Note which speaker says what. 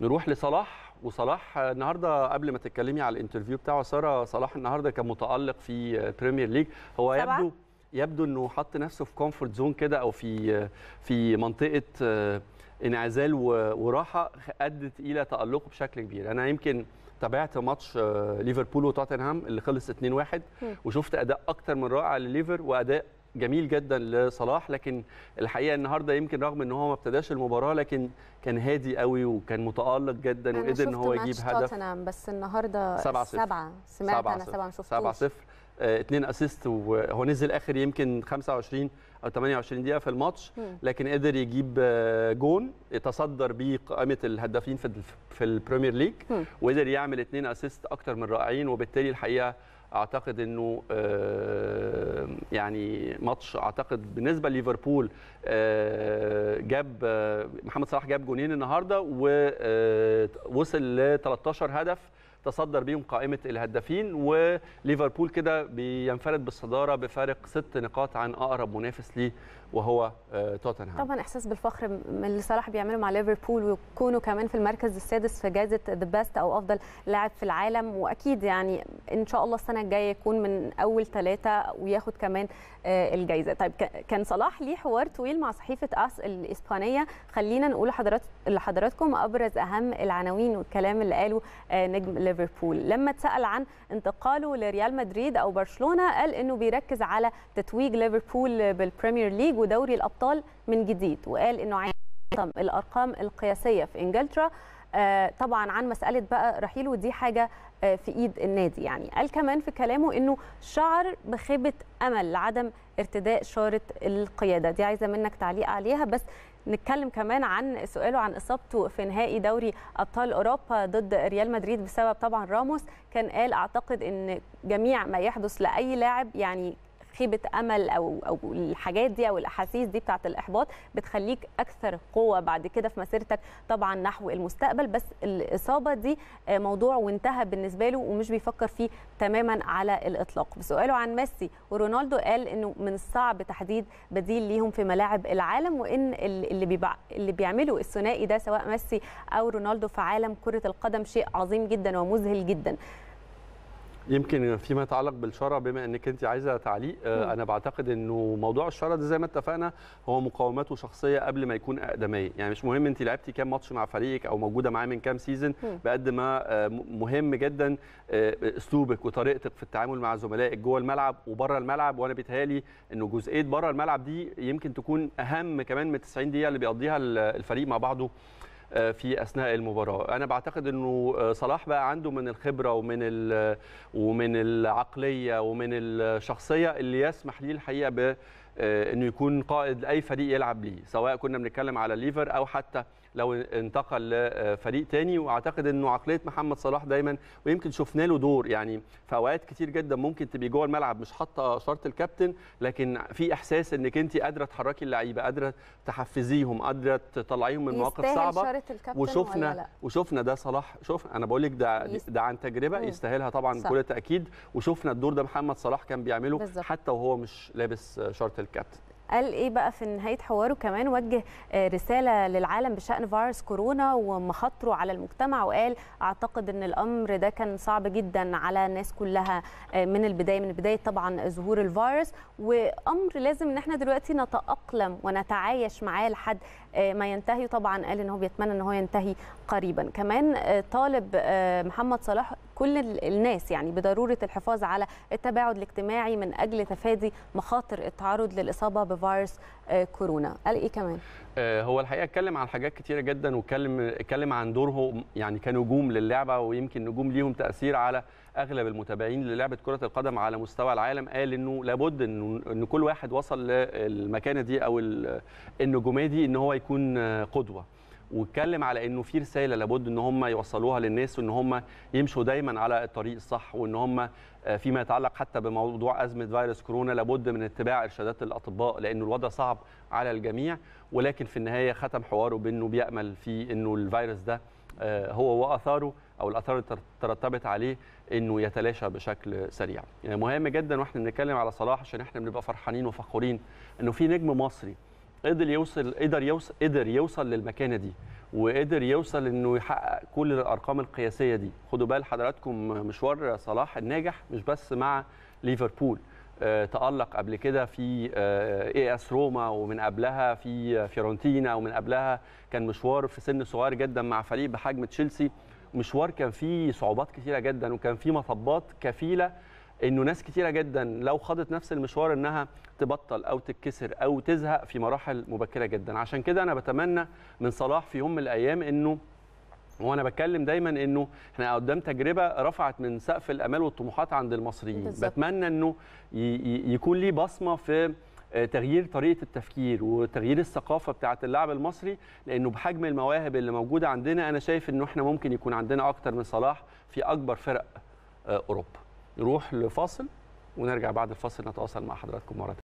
Speaker 1: نروح لصلاح وصلاح النهارده قبل ما تتكلمي على الانترفيو بتاعه ساره صلاح النهارده كان متالق في بريمير ليج هو طبعا. يبدو يبدو انه حط نفسه في كومفورت زون كده او في في منطقه آه، انعزال وراحه ادت الى تالقه بشكل كبير انا يمكن تابعت ماتش آه، ليفربول وتوتنهام اللي خلص 2-1 وشفت اداء اكتر من رائع لليفر واداء جميل جدا لصلاح لكن الحقيقه النهارده يمكن رغم ان هو ما ابتداش المباراه لكن كان هادي قوي وكان متالق جدا وقدر ان هو يجيب هدف
Speaker 2: توتنهام بس النهارده سبعة, سبعة سمعت انا 7 ما شفتوش سبعة
Speaker 1: صفر اثنين آه، اسيست وهو نزل اخر يمكن 25 او 28 دقيقه في الماتش لكن قدر يجيب آه، جون يتصدر بيه قائمه الهدافين في في البريمير ليج وقدر يعمل اثنين اسيست اكتر من رائعين وبالتالي الحقيقه اعتقد انه آه، يعني ماتش اعتقد بالنسبه لليفربول آه، جاب آه، محمد صلاح جاب جونين النهارده ووصل ل 13 هدف تصدر بيهم قائمه الهدافين وليفربول كده بينفرد بالصداره بفارق ست نقاط عن اقرب منافس ليه وهو آه، توتنهام
Speaker 2: طبعا احساس بالفخر من اللي صلاح بيعمله مع ليفربول ويكونوا كمان في المركز السادس في جائزه ذا بيست او افضل لاعب في العالم واكيد يعني ان شاء الله السنه الجايه يكون من اول ثلاثه وياخد كمان آه، الجائزه طيب كان صلاح ليه حوار طويل مع صحيفه اس الاسبانيه خلينا نقول لحضرات لحضراتكم ابرز اهم العناوين والكلام اللي قاله آه، نجم ليفربول لما اتسال عن انتقاله لريال مدريد او برشلونه قال انه بيركز على تتويج ليفربول بالبريمير ليج ودوري الابطال من جديد وقال انه عايز الارقام القياسيه في انجلترا آه، طبعا عن مساله بقى رحيله ودي حاجه آه، في ايد النادي يعني قال كمان في كلامه انه شعر بخيبه امل لعدم ارتداء شاره القياده دي عايزه منك تعليق عليها بس نتكلم كمان عن سؤاله عن اصابته في نهائي دوري ابطال اوروبا ضد ريال مدريد بسبب طبعا راموس كان قال اعتقد ان جميع ما يحدث لاي لاعب يعني خيبه امل او او الحاجات دي او الاحاسيس دي بتاعه الاحباط بتخليك اكثر قوه بعد كده في مسيرتك طبعا نحو المستقبل بس الاصابه دي آه، موضوع وانتهى بالنسبه له ومش بيفكر فيه تماما على الاطلاق بسؤاله عن ميسي ورونالدو قال انه من الصعب تحديد بديل ليهم في ملاعب العالم وان اللي بيبع... اللي بيعملوا الثنائي ده سواء ميسي او رونالدو في عالم كره القدم شيء عظيم جدا ومذهل جدا
Speaker 1: يمكن فيما يتعلق بالشرع بما انك انت عايزه تعليق آه، نعم. انا بعتقد انه موضوع الشرع ده زي ما اتفقنا هو مقاومته شخصيه قبل ما يكون اقدميه يعني مش مهم انت لعبتي كام ماتش مع فريقك او موجوده معاه من كام سيزون نعم. بقد ما آه، مهم جدا آه، اسلوبك وطريقتك في التعامل مع زملائك جوه الملعب وبره الملعب وانا بيتهيالي انه جزئيه بره الملعب دي يمكن تكون اهم كمان من 90 دقيقه اللي بيقضيها الفريق مع بعضه آه، في اثناء المباراه انا بعتقد انه آه، صلاح بقى عنده من الخبره ومن ومن العقليه ومن الشخصيه اللي يسمح ليه الحقيقه ب آه، انه يكون قائد اي فريق يلعب ليه سواء كنا بنتكلم على ليفر او حتى لو انتقل لفريق تاني واعتقد انه عقليه محمد صلاح دايما ويمكن شفنا له دور يعني في اوقات كتير جدا ممكن تبقي جوه الملعب مش حاطه شرط الكابتن لكن في احساس انك انت قادره تحركي اللعيبه قادره تحفزيهم قادره تطلعيهم من مواقف صعبه وشفنا وشفنا ده صلاح شوف انا بقول لك ده ده عن تجربه يستاهلها طبعا بكل تاكيد وشفنا الدور ده محمد صلاح كان بيعمله بالزبط. حتى وهو مش لابس شرط الكابتن
Speaker 2: قال ايه بقى في نهايه حواره كمان وجه آه، رساله للعالم بشان فيروس كورونا ومخاطره على المجتمع وقال اعتقد ان الامر ده كان صعب جدا على الناس كلها آه، من البدايه من بدايه طبعا ظهور الفيروس وامر لازم ان احنا دلوقتي نتاقلم ونتعايش معاه لحد آه، ما ينتهي طبعا قال ان هو بيتمنى ان هو ينتهي قريبا كمان طالب محمد صلاح كل الناس يعني بضروره الحفاظ على التباعد الاجتماعي من اجل تفادي مخاطر التعرض للاصابه بفيروس آه، كورونا قال ايه كمان
Speaker 1: آه، هو الحقيقه اتكلم عن حاجات كتيره جدا واتكلم اتكلم عن دوره يعني كنجوم للعبه ويمكن نجوم ليهم تاثير على اغلب المتابعين للعبه كره القدم على مستوى العالم قال انه لابد انه ان كل واحد وصل للمكانه دي او النجوميه دي ان هو يكون آه، قدوه واتكلم على انه في رساله لابد ان هم يوصلوها للناس وان هم يمشوا دايما على الطريق الصح وان هم آه، فيما يتعلق حتى بموضوع ازمه فيروس كورونا لابد من اتباع ارشادات الاطباء لان الوضع صعب على الجميع ولكن في النهايه ختم حواره بانه بيامل في انه الفيروس ده آه، هو واثاره او الاثار اللي ترتبت عليه انه يتلاشى بشكل سريع يعني مهم جدا واحنا بنتكلم على صلاح عشان احنا بنبقى فرحانين وفخورين انه في نجم مصري قدر يوصل قدر يوصل قدر يوصل للمكانه دي وقدر يوصل انه يحقق كل الارقام القياسيه دي خدوا بال حضراتكم مشوار صلاح الناجح مش بس مع ليفربول آه، تألق قبل كده في اي آه، اس روما ومن قبلها في فيورنتينا ومن قبلها كان مشوار في سن صغير جدا مع فريق بحجم تشيلسي مشوار كان فيه صعوبات كثيره جدا وكان فيه مطبات كفيله انه ناس كتيره جدا لو خاضت نفس المشوار انها تبطل او تتكسر او تزهق في مراحل مبكره جدا عشان كده انا بتمنى من صلاح في يوم من الايام انه وانا بتكلم دايما انه احنا قدام تجربه رفعت من سقف الامال والطموحات عند المصريين بالزبط. بتمنى انه يكون ليه بصمه في آه، تغيير طريقه التفكير وتغيير الثقافه بتاعه اللاعب المصري لانه بحجم المواهب اللي موجوده عندنا انا شايف انه احنا ممكن يكون عندنا اكتر من صلاح في اكبر فرق آه، اوروبا نروح لفاصل ونرجع بعد الفاصل نتواصل مع حضراتكم مرة